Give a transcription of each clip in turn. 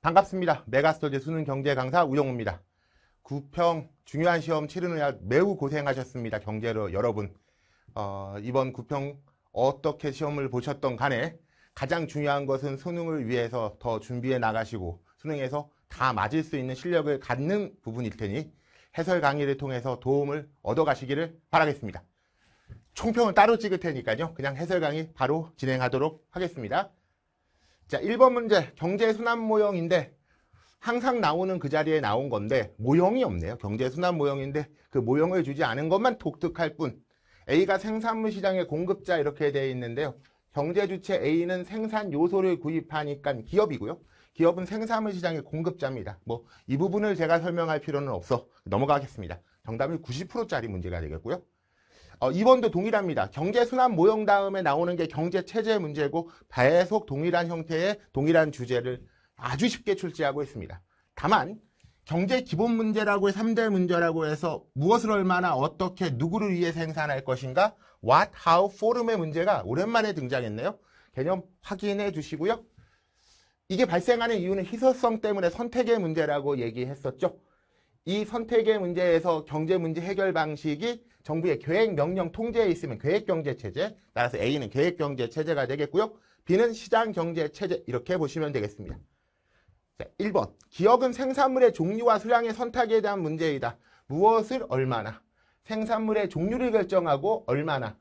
반갑습니다. 메가스터디 수능 경제 강사 우영우입니다. 9평 중요한 시험 치르느라 매우 고생하셨습니다. 경제로 여러분. 어, 이번 9평 어떻게 시험을 보셨던 간에 가장 중요한 것은 수능을 위해서 더 준비해 나가시고 수능에서 다 맞을 수 있는 실력을 갖는 부분일 테니 해설 강의를 통해서 도움을 얻어 가시기를 바라겠습니다. 총평은 따로 찍을 테니까요. 그냥 해설 강의 바로 진행하도록 하겠습니다. 자, 1번 문제. 경제 순환 모형인데 항상 나오는 그 자리에 나온 건데 모형이 없네요. 경제 순환 모형인데 그 모형을 주지 않은 것만 독특할 뿐. A가 생산물 시장의 공급자 이렇게 되어 있는데요. 경제 주체 A는 생산 요소를 구입하니까 기업이고요. 기업은 생산물 시장의 공급자입니다. 뭐 이 부분을 제가 설명할 필요는 없어. 넘어가겠습니다. 정답이 90%짜리 문제가 되겠고요. 어, 이번도 동일합니다. 경제순환 모형 다음에 나오는 게 경제체제 문제고 배속 동일한 형태의 동일한 주제를 아주 쉽게 출제하고 있습니다. 다만 경제 기본 문제라고 해 3대 문제라고 해서 무엇을 얼마나 어떻게 누구를 위해 생산할 것인가 what, how, forum의 문제가 오랜만에 등장했네요. 개념 확인해 주시고요. 이게 발생하는 이유는 희소성 때문에 선택의 문제라고 얘기했었죠. 이 선택의 문제에서 경제 문제 해결 방식이 정부의 계획 명령 통제에 있으면 계획 경제 체제, 따라서 A는 계획 경제 체제가 되겠고요. B는 시장 경제 체제 이렇게 보시면 되겠습니다. 자, 1번 기업은 생산물의 종류와 수량의 선택에 대한 문제이다. 무엇을 얼마나 생산물의 종류를 결정하고 얼마나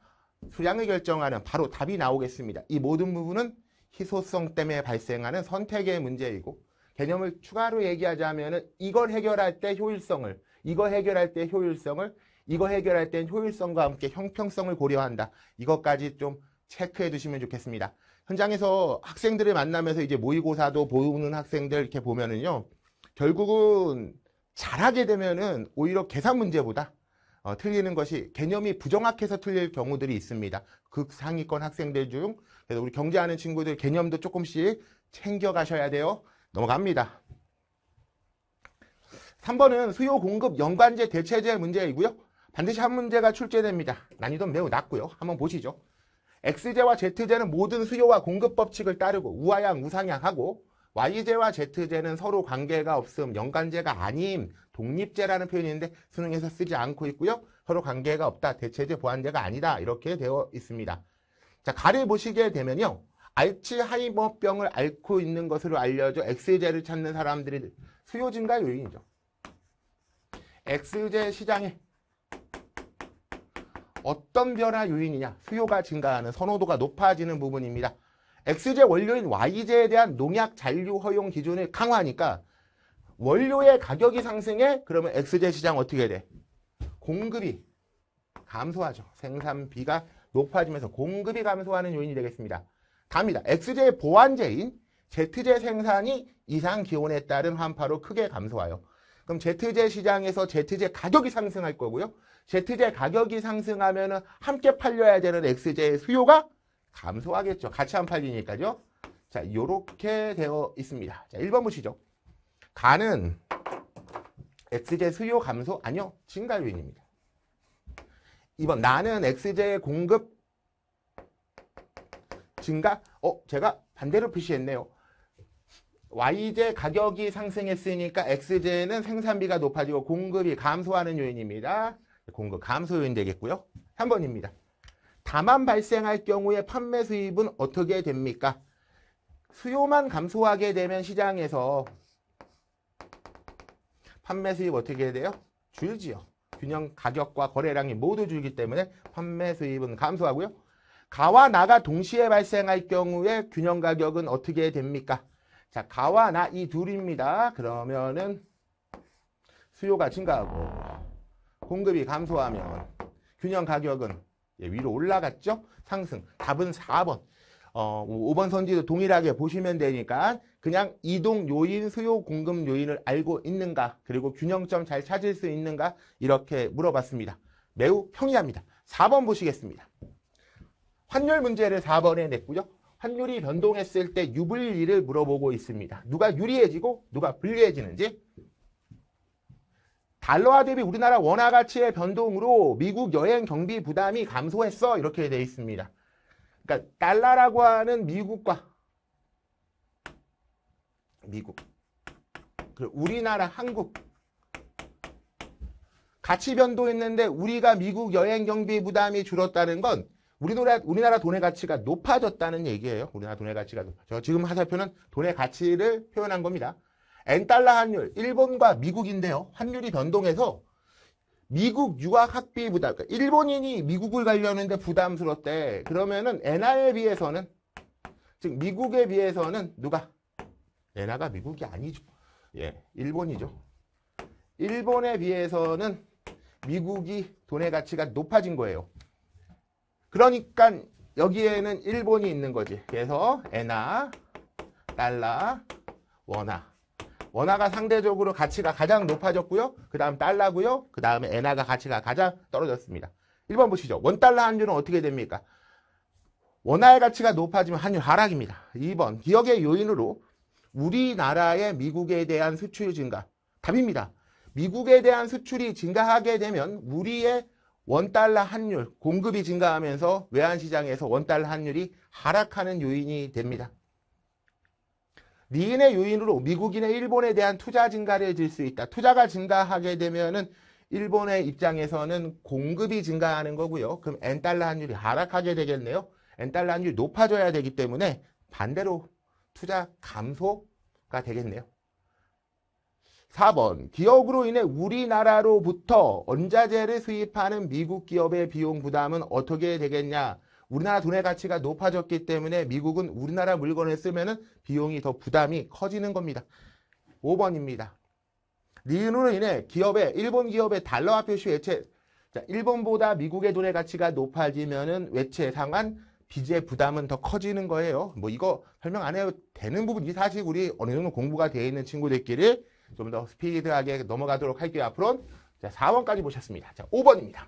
수량을 결정하는 바로 답이 나오겠습니다. 이 모든 부분은 희소성 때문에 발생하는 선택의 문제이고 개념을 추가로 얘기하자면은 이걸 해결할 때 효율성을, 이거 해결할 때 효율성을, 이거 해결할 때 효율성과 함께 형평성을 고려한다. 이것까지 좀 체크해 두시면 좋겠습니다. 현장에서 학생들을 만나면서 이제 모의고사도 보는 학생들 이렇게 보면은요. 결국은 잘하게 되면은 오히려 계산 문제보다 어, 틀리는 것이 개념이 부정확해서 틀릴 경우들이 있습니다. 극상위권 학생들 중 그래서 우리 경제하는 친구들 개념도 조금씩 챙겨가셔야 돼요. 넘어갑니다. 3번은 수요 공급 연관제 대체제 문제이고요. 반드시 한 문제가 출제됩니다. 난이도는 매우 낮고요. 한번 보시죠. X제와 Z제는 모든 수요와 공급 법칙을 따르고 우하향, 우상향하고 Y제와 Z제는 서로 관계가 없음, 연관제가 아님, 독립제라는 표현이 있는데 수능에서 쓰지 않고 있고요. 서로 관계가 없다, 대체제, 보완제가 아니다 이렇게 되어 있습니다. 자, 가를 보시게 되면요. 알츠하이머병을 앓고 있는 것으로 알려져 엑스제를 찾는 사람들이 수요 증가 요인이죠. 엑스제 시장에 어떤 변화 요인이냐? 수요가 증가하는 선호도가 높아지는 부분입니다. 엑스제 원료인 Y제에 대한 농약 잔류 허용 기준을 강화하니까 원료의 가격이 상승해 그러면 엑스제 시장 어떻게 돼? 공급이 감소하죠. 생산비가 높아지면서 공급이 감소하는 요인이 되겠습니다. 갑니다. x j 보완제인 Z제 생산이 이상 기온에 따른 한파로 크게 감소하여 그럼 Z제 시장에서 Z제 가격이 상승할 거고요. Z제 가격이 상승하면 함께 팔려야 되는 x j 의 수요가 감소하겠죠. 같이 안 팔리니까요. 자, 이렇게 되어 있습니다. 자, 1번 보시죠. 가는 x j 수요 감소? 아니요. 증가 요인입니다. 2번 나는 x j 공급 증가? 어, 제가 반대로 표시했네요. y j 가격이 상승했으니까 x j 는 생산비가 높아지고 공급이 감소하는 요인입니다. 공급 감소 요인 되겠고요. 3번입니다. 다만 발생할 경우에 판매 수입은 어떻게 됩니까? 수요만 감소하게 되면 시장에서 판매 수입 어떻게 돼요? 줄지요. 균형 가격과 거래량이 모두 줄기 때문에 판매 수입은 감소하고요. 가와 나가 동시에 발생할 경우에 균형 가격은 어떻게 됩니까? 자, 가와 나 이 둘입니다. 그러면은 수요가 증가하고 공급이 감소하면 균형 가격은 예, 위로 올라갔죠? 상승. 답은 4번. 어, 5번 선지도 동일하게 보시면 되니까 그냥 이동 요인, 수요, 공급 요인을 알고 있는가 그리고 균형점 잘 찾을 수 있는가 이렇게 물어봤습니다. 매우 평이합니다. 4번 보시겠습니다. 환율 문제를 4번에 냈고요. 환율이 변동했을 때 유불리를 물어보고 있습니다. 누가 유리해지고 누가 불리해지는지 달러화 대비 우리나라 원화 가치의 변동으로 미국 여행 경비 부담이 감소했어 이렇게 돼 있습니다. 그러니까 달러라고 하는 미국과 미국 그리고 우리나라 한국 가치 변동했는데 우리가 미국 여행 경비 부담이 줄었다는 건 우리나라, 우리나라 돈의 가치가 높아졌다는 얘기예요. 우리나라 돈의 가치가. 저 지금 화살표는 돈의 가치를 표현한 겁니다. 엔달러 환율, 일본과 미국인데요. 환율이 변동해서 미국 유학 학비 보다 그러니까 일본인이 미국을 가려는데 부담스럽대. 그러면은 엔화에 비해서는, 즉 미국에 비해서는 누가? 엔화가 미국이 아니죠. 예, 일본이죠. 일본에 비해서는 미국이 돈의 가치가 높아진 거예요. 그러니까 여기에는 일본이 있는 거지. 그래서 엔화, 달러, 원화. 원화가 상대적으로 가치가 가장 높아졌고요. 그 다음 달러고요. 그 다음에 엔화가 가치가 가장 떨어졌습니다. 1번 보시죠. 원달러 환율은 어떻게 됩니까? 원화의 가치가 높아지면 환율 하락입니다. 2번 기억의 요인으로 우리나라의 미국에 대한 수출 증가. 답입니다. 미국에 대한 수출이 증가하게 되면 우리의 원달러 환율, 공급이 증가하면서 외환시장에서 원달러 환율이 하락하는 요인이 됩니다. 니은의 요인으로 미국인의 일본에 대한 투자 증가를 질 수 있다. 투자가 증가하게 되면은 일본의 입장에서는 공급이 증가하는 거고요. 그럼 엔달러 환율이 하락하게 되겠네요. 엔달러 환율이 높아져야 되기 때문에 반대로 투자 감소가 되겠네요. 4번 기업으로 인해 우리나라로부터 원자재를 수입하는 미국 기업의 비용 부담은 어떻게 되겠냐? 우리나라 돈의 가치가 높아졌기 때문에 미국은 우리나라 물건을 쓰면 비용이 더 부담이 커지는 겁니다. 5번입니다. 니은으로 인해 기업의 일본 기업의 달러화 표시 외채 자, 일본보다 미국의 돈의 가치가 높아지면은 외채 상환 빚의 부담은 더 커지는 거예요. 뭐 이거 설명 안 해도 되는 부분 이 사실 우리 어느 정도 공부가 되어 있는 친구들끼리 좀더 스피드하게 넘어가도록 할게요. 앞으로는 자, 4번까지 보셨습니다. 자, 5번입니다.